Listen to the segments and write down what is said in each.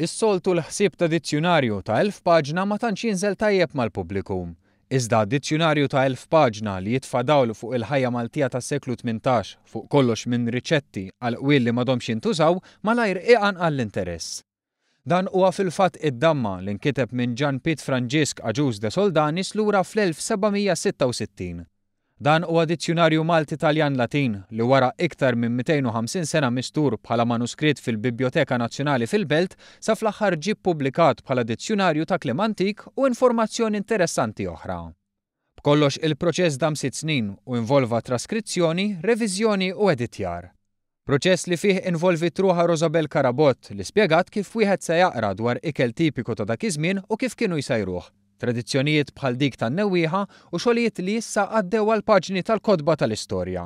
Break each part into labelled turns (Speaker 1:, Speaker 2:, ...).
Speaker 1: Is-soltu l-ħsieb ta' dizzjonarju ta' elf paġna ma tantx jinżel tajjeb mal-pubbliku. Iżda dizzjonarju ta' elf paġna li jitfadawlu fuq il-ħajja Maltija ta' seklu 18 fuq kollox minn riċetti għal qwil li madomx jintużaw malajr iqan għall-interess. Dan huwa fil-fatt id-damma li nkiteb minn Gian Piet Franġisk Aġuż de Soldanis lura fl-1766. Dan huwa dizzjonarju Malti Taljan Latin li wara iktar minn 250 sena mistur bħala Manuskrit fil-Biblioteka Nazzjonali fil-Belt sa fl-aħħar ġib publikat bħala dizzjonarju ta' klim antik u informazzjoni interessanti oħra. B'kollox il-proċess dam sit snin u involva traskrizzjoni, reviżjoni u editjar. Proċess li fih involvi truħa Rosabel Karabot li spiegat kif wieħed se jaqra dwar ikel tipiku ta' dak iż-żmien u kif kienu jsajruh tradizzjonijiet bħal dik tan-newwieħa u xolijiet li issa għaddew għal paġni tal-kodba tal-istorja.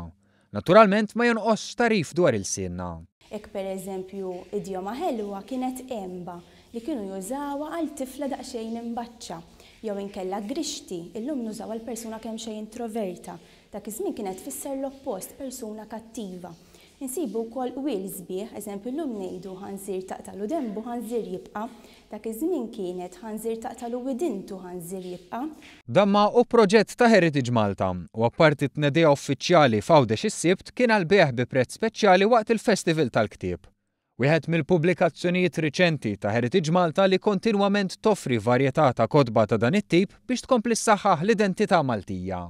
Speaker 1: Naturalment ma jonqos tarif dwar il-sinna.
Speaker 2: Ek per eżempju idjoma ħelwa kienet emba li kienu jużawa għal tifla daqsxejn imbaċċa jew inkella grixti, illum nużaw għal persuna kemm xejn introverta. Dak iż-żmien kienet fisser l-oppost persuna kattiva. Insibu wkoll wil sbieħ, eżempju l-lum ngħidu ħanżir taqtalu dembu ħanżir jibqa', dak iż-żmien kienet ħanżir taqtalu widintu ħanżir jibqa'.
Speaker 1: Damma u proġett ta' Heritage Malta u apparti t-nedija uffiċjali f'għawdex is-sibt kien għal bi prezz speċjali waqt il-Festival tal-Ktieb. Wieħed mill-pubblikazzjonijiet riċenti ta' Heritage Malta li kontinwament toffri varjetà ta' kodba ta' dan it-tip biex tkompli s saħħaħ l-identità Maltija.